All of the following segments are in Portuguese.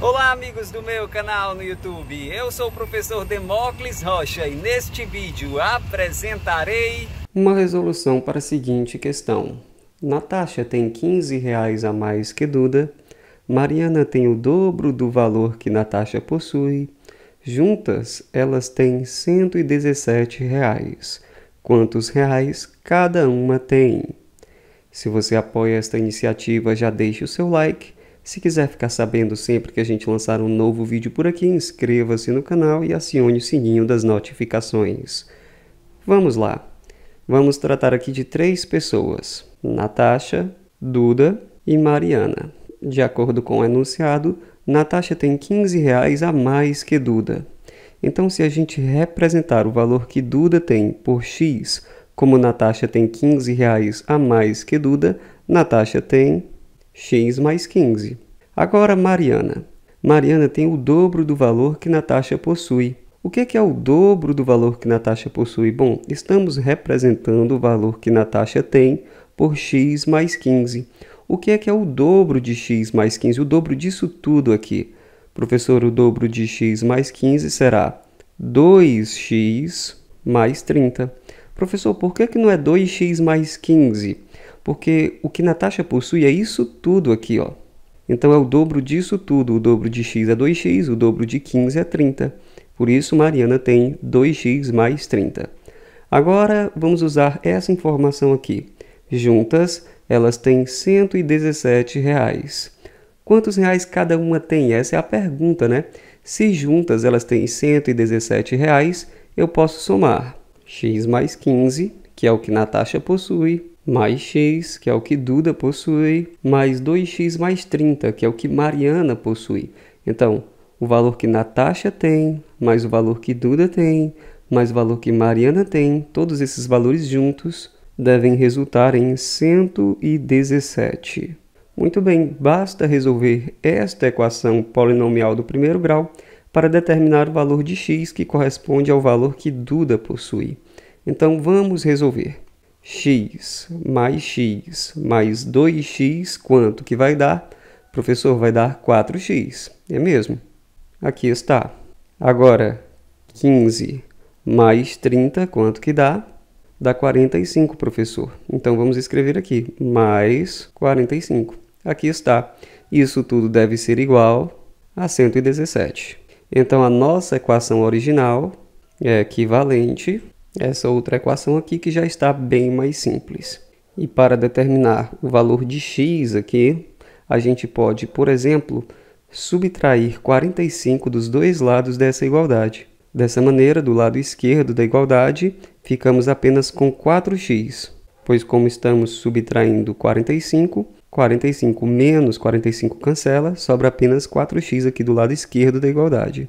Olá amigos do meu canal no YouTube, eu sou o professor Demócles Rocha e neste vídeo apresentarei uma resolução para a seguinte questão. Natasha tem 15 reais a mais que Duda, Mariana tem o dobro do valor que Natasha possui, juntas elas têm 117 reais. Quantos reais cada uma tem? Se você apoia esta iniciativa, já deixe o seu like se quiser ficar sabendo sempre que a gente lançar um novo vídeo por aqui, inscreva-se no canal e acione o sininho das notificações. Vamos lá! Vamos tratar aqui de três pessoas, Natasha, Duda e Mariana. De acordo com o enunciado, Natasha tem 15 reais a mais que Duda. Então, se a gente representar o valor que Duda tem por X, como Natasha tem 15 reais a mais que Duda, Natasha tem x mais 15. Agora, Mariana. Mariana tem o dobro do valor que Natasha possui. O é que é o dobro do valor que Natasha possui? Bom, estamos representando o valor que Natasha tem por x mais 15. O que é que é o dobro de x mais 15? O dobro disso tudo aqui. Professor, o dobro de x mais 15 será 2x mais 30. Professor, por que, que não é 2x mais 15? porque o que Natasha possui é isso tudo aqui, ó. Então é o dobro disso tudo, o dobro de x é 2x, o dobro de 15 é 30. Por isso, Mariana tem 2x mais 30. Agora, vamos usar essa informação aqui. Juntas, elas têm 117 reais. Quantos reais cada uma tem? Essa é a pergunta, né? Se juntas elas têm 117 reais, eu posso somar x mais 15, que é o que Natasha possui, mais x, que é o que Duda possui, mais 2x mais 30, que é o que Mariana possui. Então, o valor que Natasha tem, mais o valor que Duda tem, mais o valor que Mariana tem, todos esses valores juntos devem resultar em 117. Muito bem, basta resolver esta equação polinomial do primeiro grau para determinar o valor de x que corresponde ao valor que Duda possui. Então vamos resolver x mais x mais 2x, quanto que vai dar? professor, vai dar 4x, é mesmo? Aqui está. Agora, 15 mais 30, quanto que dá? Dá 45, professor. Então, vamos escrever aqui, mais 45. Aqui está. Isso tudo deve ser igual a 117. Então, a nossa equação original é equivalente essa outra equação aqui que já está bem mais simples. E para determinar o valor de x aqui, a gente pode, por exemplo, subtrair 45 dos dois lados dessa igualdade. Dessa maneira, do lado esquerdo da igualdade, ficamos apenas com 4x, pois como estamos subtraindo 45, 45 menos 45 cancela, sobra apenas 4x aqui do lado esquerdo da igualdade.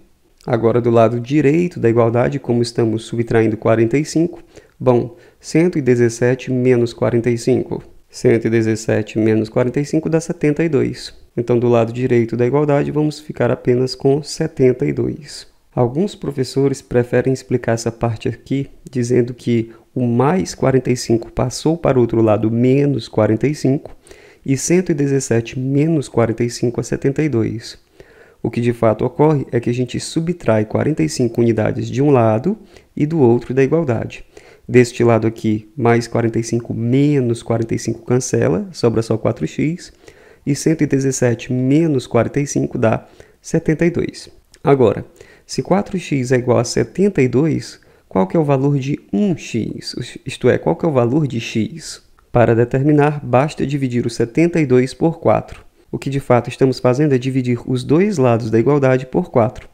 Agora, do lado direito da igualdade, como estamos subtraindo 45, bom, 117 menos 45. 117 menos 45 dá 72. Então, do lado direito da igualdade, vamos ficar apenas com 72. Alguns professores preferem explicar essa parte aqui dizendo que o mais 45 passou para o outro lado menos 45 e 117 menos 45 é 72. O que de fato ocorre é que a gente subtrai 45 unidades de um lado e do outro da igualdade. Deste lado aqui, mais 45 menos 45 cancela, sobra só 4x. E 117 menos 45 dá 72. Agora, se 4x é igual a 72, qual que é o valor de 1x? Isto é, qual que é o valor de x? Para determinar, basta dividir o 72 por 4. O que de fato estamos fazendo é dividir os dois lados da igualdade por 4.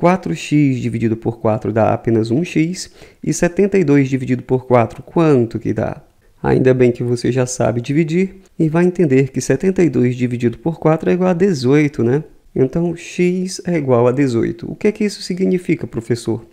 4x dividido por 4 dá apenas 1x, e 72 dividido por 4, quanto que dá? Ainda bem que você já sabe dividir e vai entender que 72 dividido por 4 é igual a 18, né? Então, x é igual a 18. O que é que isso significa, professor?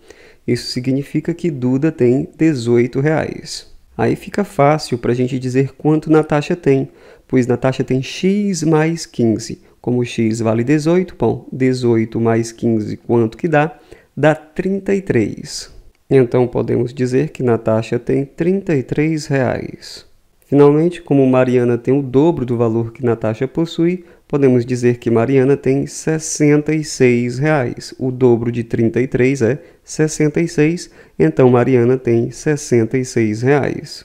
Isso significa que Duda tem 18 reais. Aí fica fácil para a gente dizer quanto Natasha tem pois Natasha tem x mais 15. Como x vale 18, bom, 18 mais 15, quanto que dá? Dá 33. Então, podemos dizer que Natasha tem 33 reais. Finalmente, como Mariana tem o dobro do valor que Natasha possui, podemos dizer que Mariana tem 66 reais. O dobro de 33 é 66, então Mariana tem 66 reais.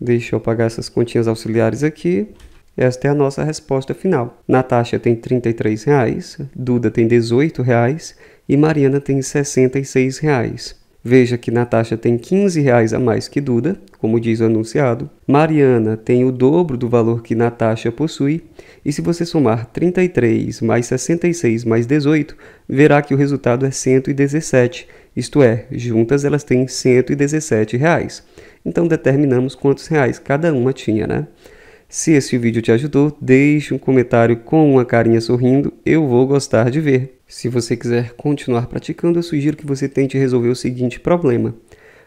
Deixa eu apagar essas continhas auxiliares aqui. Esta é a nossa resposta final. Natasha tem R$ 33, reais, Duda tem R$ 18 reais, e Mariana tem R$ 66. Reais. Veja que Natasha tem R$ 15 reais a mais que Duda, como diz o anunciado. Mariana tem o dobro do valor que Natasha possui, e se você somar 33 mais 66 mais 18, verá que o resultado é 117, isto é, juntas elas têm 117 reais. Então determinamos quantos reais cada uma tinha, né? Se esse vídeo te ajudou, deixe um comentário com uma carinha sorrindo, eu vou gostar de ver. Se você quiser continuar praticando, eu sugiro que você tente resolver o seguinte problema.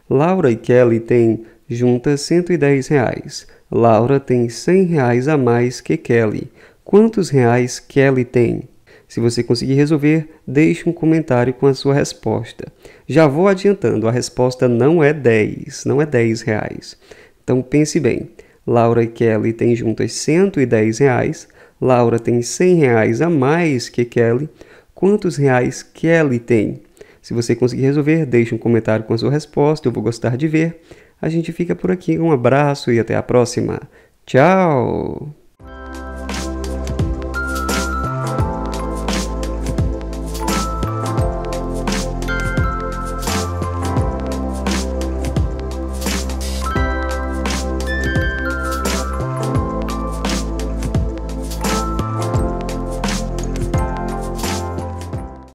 Laura e Kelly têm juntas 110 reais. Laura tem 100 reais a mais que Kelly. Quantos reais Kelly tem? Se você conseguir resolver, deixe um comentário com a sua resposta. Já vou adiantando, a resposta não é 10, não é 10 reais. Então pense bem. Laura e Kelly têm juntas 110 reais, Laura tem 100 reais a mais que Kelly. Quantos reais Kelly tem? Se você conseguir resolver, deixe um comentário com a sua resposta, eu vou gostar de ver. A gente fica por aqui, um abraço e até a próxima. Tchau!